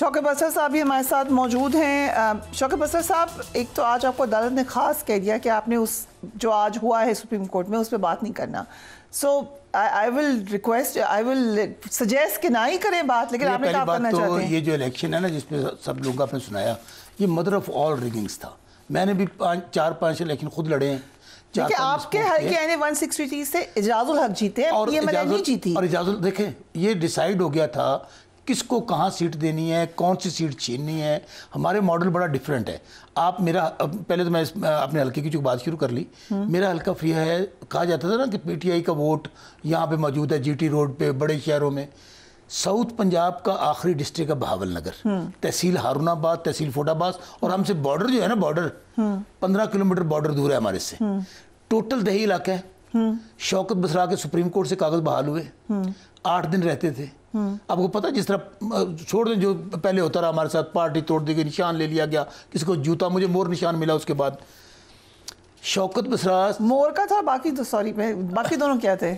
शौकत बसर साहब भी हमारे साथ मौजूद हैं शौकत बसर साहब एक तो आज आपको अदालत ने ख़ास कह दिया कि आपने उस जो आज हुआ है सुप्रीम कोर्ट में उस पर बात नहीं करना so I will request I will suggest कि ना ही करें बात लेकिन आपने क्या करना तो चाहते हैं ये जो इलेक्शन है ना जिसमें सब लोगों का आपने सुनाया ये मदर ऑफ ऑल रिगिंग्स था मैंने भी पांच चार पाँच इलेक्शन खुद लड़े हैं क्योंकि आपके हर के वन सिक्सटी से इजाजुल हक जीते हैं और ये इजाजुल जीती और इजाजुल देखें ये डिसाइड हो गया था किसको कहाँ सीट देनी है कौन सी सीट छीननी है हमारे मॉडल बड़ा डिफरेंट है आप मेरा पहले तो मैं अपने हल्के की जो बात शुरू कर ली मेरा हल्का फ्री है कहा जाता था ना कि पीटीआई का वोट यहाँ पे मौजूद है जीटी रोड पे बड़े शहरों में साउथ पंजाब का आखिरी डिस्ट्रिक्ट है बहावल नगर तहसील हारूनाबाद तहसील फोटाबाद और हमसे बॉर्डर जो है ना बॉर्डर पंद्रह किलोमीटर बॉर्डर दूर है हमारे से टोटल दही इलाका है शौकत बसरा के सुप्रीम कोर्ट से कागज बहाल हुए आठ दिन रहते थे हम्म। आपको पता जिस तरह छोड़ दें जो पहले होता रहा हमारे साथ पार्टी तोड़ दी गई निशान ले लिया गया किसी को जूता मुझे मोर निशान मिला उसके बाद शौकत बसरास मोर का था बाकी तो सॉरी बाकी दोनों क्या थे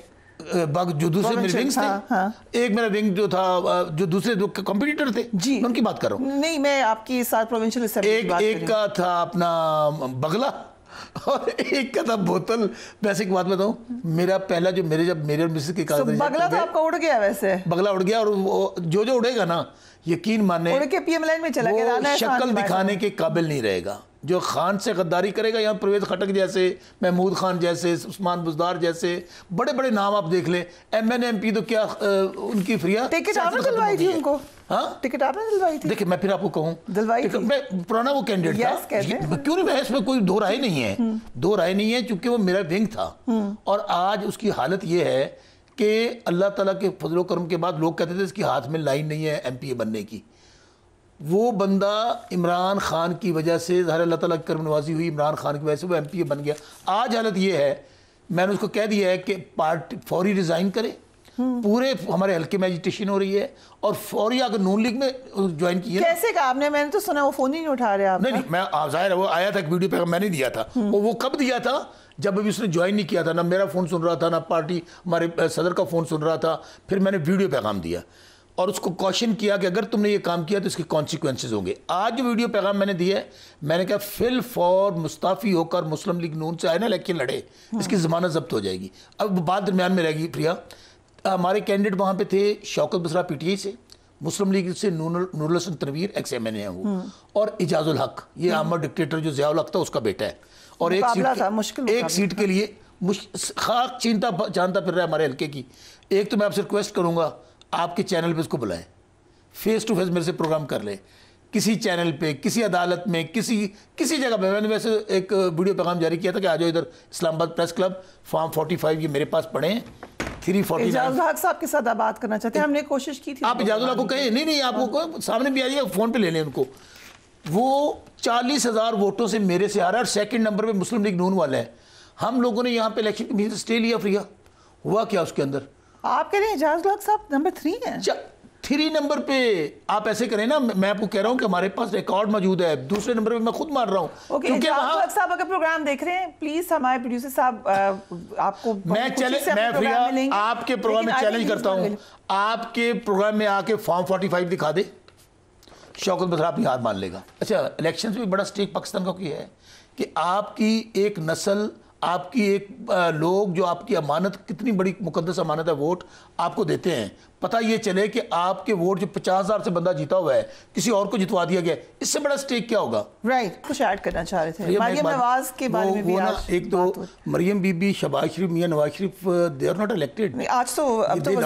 बाकी जो दूसरे मेरे विंग्स थे हाँ, हाँ। एक मेरा विंग जो था जो दूसरे दो कंपटीटर थे जी उनकी बात कर रहा हूँ नहीं मैं आपकी साथ प्रोविंशियल एक, एक का था अपना बगला और एक कदम बोतल वैसे एक बात बताऊँ मेरा पहला जो मेरे जब मेरे और मिसेस के कागज so, बगला तो आपका उड़ गया वैसे बगला उड़ गया और जो जो उड़ेगा ना यकीन माने उड़ के पीएम लाइन में चला गया शक्ल दिखाने के काबिल नहीं रहेगा जो खान से गद्दारी करेगा यहाँ परवेज खटक जैसे महमूद खान जैसे उस्मान बुजदार जैसे बड़े बड़े नाम आप देख लें एम एन एम पी तो क्या उनकी फ्रिया टिकट चलवाई थी उनको हाँ? टिकट आपने दिलवाई थी देखिए मैं फिर आपको कहूँ दिलवाई थी मैं पुराना वो कैंडिडेट yes, था क्यों नहीं मैं इसमें कोई दो राय नहीं है हम्म। दो राय नहीं है चूंकि वो मेरा विंग था हम्म। और आज उसकी हालत ये है कि अल्लाह ताला के फजलो करम के बाद लोग कहते थे इसके हाथ में लाइन नहीं है ए बनने की वो बंदा इमरान खान की वजह से ज़हर अल्लाह तला की करम नवाजी हुई इमरान खान की वजह से वो ए बन गया आज हालत ये है मैंने उसको कह दिया है कि पार्टी फौरी रिज़ाइन करे पूरे हमारे हल्के में एजिटेशन हो रही है और फौरी आकर नून लीग में ज्वाइन किया कैसे कहा आपने मैंने तो सुना वो फोन ही नहीं उठा रहे आप नहीं नहीं मैं जाहिर है वो आया था एक वीडियो पे मैंने दिया था हम्म। वो वो कब दिया था जब अभी उसने ज्वाइन नहीं किया था ना मेरा फ़ोन सुन रहा था ना पार्टी हमारे सदर का फ़ोन सुन रहा था फिर मैंने वीडियो पैगाम दिया और उसको कॉशन किया कि अगर तुमने ये काम किया तो इसके कॉन्सिक्वेंसेज होंगे आज जो वीडियो पैगाम मैंने दिया है मैंने कहा फिल फॉर मुस्ताफ़ी होकर मुस्लिम लीग नून से आए ना लेकिन लड़े हम्म। इसकी ज़मानत जब्त हो जाएगी अब बात दरमियान में रहेगी प्रिया हमारे कैंडिडेट वहाँ पे थे शौकत बसरा पीटीआई से मुस्लिम लीग से Noor Hasan Tanveer ex M N A और इजाजुल हक ये आमर हम्म। डिक्टेटर जो जियाउल हक था उसका बेटा है और एक सीट था, मुश्किल एक सीट के लिए खाक चिंता जानता फिर रहा है हमारे हल्के की एक तो मैं आपसे रिक्वेस्ट करूँगा आपके चैनल पर उसको बुलाएं फेस टू फेस मेरे से प्रोग्राम कर लें किसी चैनल पे किसी अदालत में किसी किसी जगह पे मैंने वैसे एक वीडियो पैगाम जारी किया था कि आ जाओ इधर इस्लामाबाद प्रेस क्लब फॉर्म 45 ये मेरे पास पड़े हैं थ्री साहब के साथ बात करना चाहते हैं हमने कोशिश की थी आप इजाजुल्ला को कहें नहीं नहीं आपको हाँ। सामने भी आ जाइए फ़ोन पे ले लें उनको वो चालीस हज़ार वोटों से मेरे से आ रहा है और सेकेंड नंबर पर मुस्लिम लीग नून वाला है हम लोगों ने यहाँ पे इलेक्शन कमीशन स्टे लिया फ्रिया हुआ क्या उसके अंदर आप कह रहे हैं एजाज साहब नंबर थ्री हैं थ्री नंबर पे आप ऐसे करें ना मैं आपको कह रहा हूँ कि हमारे पास रिकॉर्ड मौजूद है दूसरे नंबर पे मैं खुद मार रहा हूँ okay, अगर प्रोग्राम देख रहे हैं प्लीज हमारे प्रोड्यूसर साहब आपको मैं चैलेंज मैं में आपके प्रोग्राम में चैलेंज करता हूँ आपके प्रोग्राम में आके फॉर्म फोर्टी फाइव दिखा दे शौकत बसरा आपकी हार मान लेगा अच्छा इलेक्शन में भी बड़ा स्टेक पाकिस्तान का है कि आपकी एक नस्ल आपकी एक लोग जो आपकी अमानत कितनी बड़ी मुकदस अमानत है वोट आपको देते हैं पता ये चले कि आपके वोट जो पचास हज़ार से बंदा जीता हुआ है किसी और को जितवा दिया गया इससे बड़ा स्टेक क्या होगा राइट right. कुछ ऐड करना चाह रहे थे मरियम नवाज के बारे में भी आज एक तो मरियम बीबी शबाज शरीफ मियाँ Nawaz Sharif they are not elected आज तो अब तो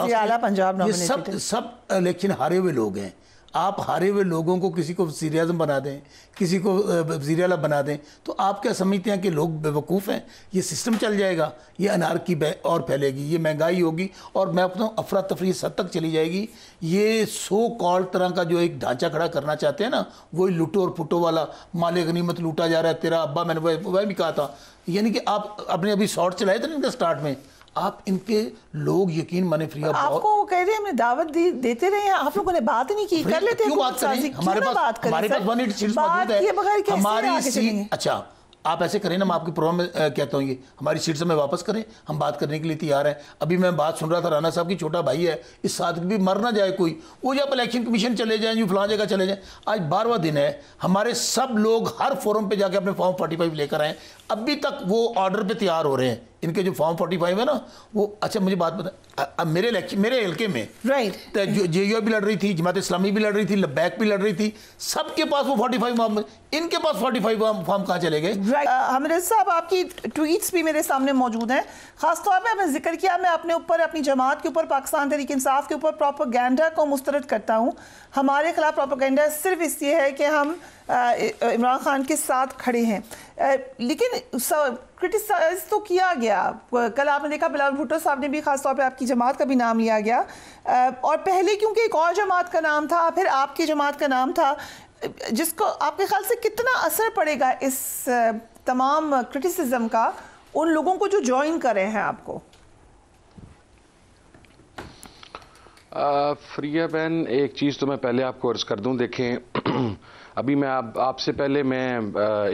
पंजाब ये सब सब इलेक्शन हारे हुए लोग हैं आप हारे हुए लोगों को किसी को सीरियाजम बना दें किसी को जीरियाला बना दें तो आप क्या समझते हैं कि लोग बेवकूफ़ हैं ये सिस्टम चल जाएगा ये की और फैलेगी ये महंगाई होगी और मैं अपना अफरा तफरी हद तक चली जाएगी ये सो कॉल तरह का जो एक ढांचा खड़ा करना चाहते हैं ना वही लुटो और फुटो वाला माले गनीमत लूटा जा रहा है तेरा अब्बा मैंने वह भी कहा था यानी कि आप अपने अभी शॉर्ट चलाए थे ना इनका स्टार्ट में आप इनके लोग यकीन माने फ्रिया आपको वो कह रहे हैं हमने दावत दे, देते रहे हैं आप लोगों ने बात नहीं की कर लेते क्यों बात करें हमारे पास बात हमारे पास वन एट सीट्स मौजूद है हमारी सी अच्छा आप ऐसे करें ना मैं आपके प्रोग्राम में कहता हूँ ये हमारी सीट से मैं वापस करें हम बात करने के लिए तैयार हैं अभी मैं बात सुन रहा था राणा साहब की छोटा भाई है इस साथ भी मर ना जाए कोई वो जब इलेक्शन कमीशन चले जाएं यूँ फलां जगह चले जाएं आज बारहवा दिन है हमारे सब लोग हर फोरम पे जाके अपने फॉर्म फोर्टी लेकर आएँ अभी तक वो ऑर्डर पर तैयार हो रहे हैं इनके जो फॉर्म फोर्टी फाइव है ना वो अच्छा मुझे बात बता अब मेरे लेक्चर मेरे हल्के में राइट right. तो जे यू भी लड़ रही थी जमात इस्लामी भी लड़ रही थी लबैक भी लड़ रही थी सबके पास वो 45 फॉर्म इनके पास फोर्टी फाइव फॉर्म कहाँ चले गए राइट हमरे साहब आपकी ट्वीट्स भी मेरे सामने मौजूद हैं खासतौर पर मैंने जिक्र किया मैं अपने ऊपर अपनी जमात के ऊपर पाकिस्तान तरीके इंसाफ के ऊपर प्रोपागेंडा को मुस्तरद करता हूँ हमारे खिलाफ प्रोपागेंडा सिर्फ इसलिए है कि हम इमरान खान के साथ खड़े हैं लेकिन क्रिटिसाइज तो किया गया कल आपने देखा बिलाल भुट्टो साहब ने भी खास तौर पे आपकी जमात का भी नाम लिया गया और पहले क्योंकि एक और जमात का नाम था फिर आपकी जमात का नाम था जिसको आपके ख्याल से कितना असर पड़ेगा इस तमाम क्रिटिसिज्म का उन लोगों को जो ज्वाइन कर रहे हैं आपको फ्रिया बहन एक चीज़ तो मैं पहले आपको अर्ज़ कर दूं देखें अभी मैं आप आपसे पहले मैं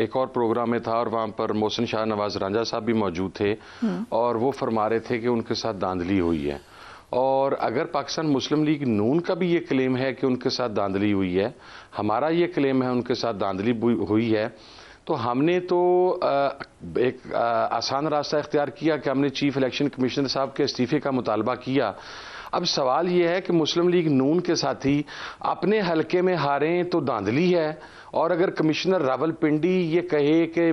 एक और प्रोग्राम में था और वहाँ पर मोहसिन शाह नवाज रांझा साहब भी मौजूद थे हम्म। और वो फरमा रहे थे कि उनके साथ धांधली हुई है और अगर पाकिस्तान मुस्लिम लीग नून का भी ये क्लेम है कि उनके साथ धांधली हुई है हमारा ये क्लेम है उनके साथ धांधली हुई है तो हमने तो एक आसान रास्ता इख्तियार किया कि हमने चीफ इलेक्शन कमिश्नर साहब के इस्तीफ़े का मुतालबा किया अब सवाल यह है कि मुस्लिम लीग नून के साथी अपने हलके में हारें तो धांधली है और अगर कमिश्नर रावलपिंडी ये कहे कि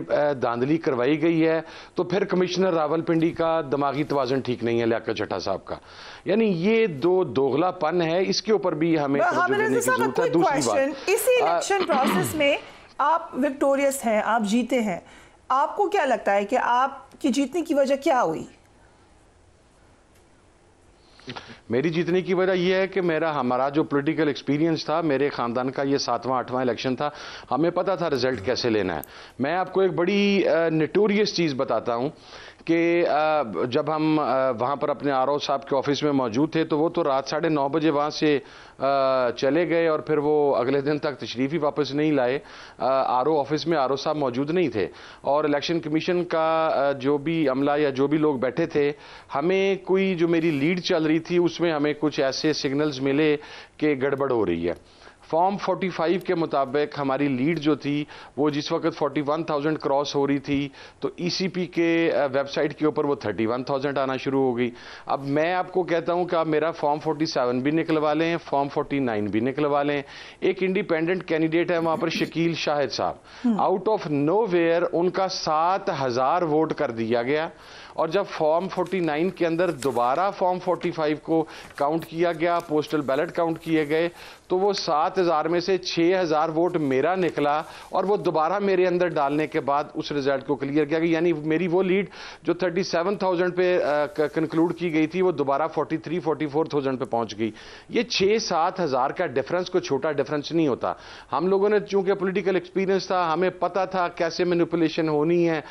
धांधली करवाई गई है तो फिर कमिश्नर रावलपिंडी का दिमागी तोज़न ठीक नहीं है लियाकत चटा साहब का यानी ये दो दोगलापन है इसके ऊपर भी हमें देने की जरूरत है दूसरी बात इसी इलेक्शन प्रोसेस में आप विक्टोरियस हैं आप जीते हैं आपको क्या लगता है कि आपकी जीतने की वजह क्या हुई मेरी जीतने की वजह यह है कि मेरा हमारा जो पॉलिटिकल एक्सपीरियंस था मेरे ख़ानदान का ये सातवां आठवां इलेक्शन था हमें पता था रिज़ल्ट कैसे लेना है मैं आपको एक बड़ी नटोरियस चीज़ बताता हूँ कि जब हम वहाँ पर अपने आर साहब के ऑफिस में मौजूद थे तो वो तो रात साढ़े नौ बजे वहाँ से चले गए और फिर वो अगले दिन तक तशरीफ ही वापस नहीं लाए आर ऑफिस में आर साहब मौजूद नहीं थे और इलेक्शन कमीशन का जो भी अमला या जो भी लोग बैठे थे हमें कोई जो मेरी लीड चल रही थी उस उसमें हमें कुछ ऐसे सिग्नल्स मिले कि गड़बड़ हो रही है फॉर्म 45 के मुताबिक हमारी लीड जो थी वो जिस वक्त 41,000 क्रॉस हो रही थी तो ईसीपी e के वेबसाइट के ऊपर वो 31,000 आना शुरू हो गई अब मैं आपको कहता हूं कि आप मेरा फॉर्म 47 भी निकलवा लें फॉर्म 49 भी निकलवा लें एक इंडिपेंडेंट कैंडिडेट है वहां पर शकील शाहिद साहब आउट ऑफ नो उनका सात हजार वोट कर दिया गया और जब फॉर्म 49 के अंदर दोबारा फॉर्म 45 को काउंट किया गया पोस्टल बैलेट काउंट किए गए तो वो सात हज़ार में से छः हज़ार वोट मेरा निकला और वो दोबारा मेरे अंदर डालने के बाद उस रिजल्ट को क्लियर किया गया यानी मेरी वो लीड जो थर्टी सेवन थाउजेंड पे कंक्लूड की गई थी वो दोबारा forty three forty four thousand पे पहुंच गई ये छः सात हज़ार का डिफरेंस कोई छोटा डिफरेंस नहीं होता हम लोगों ने चूंकि पोलिटिकल एक्सपीरियंस था हमें पता था कैसे मैनिपुलेशन होनी है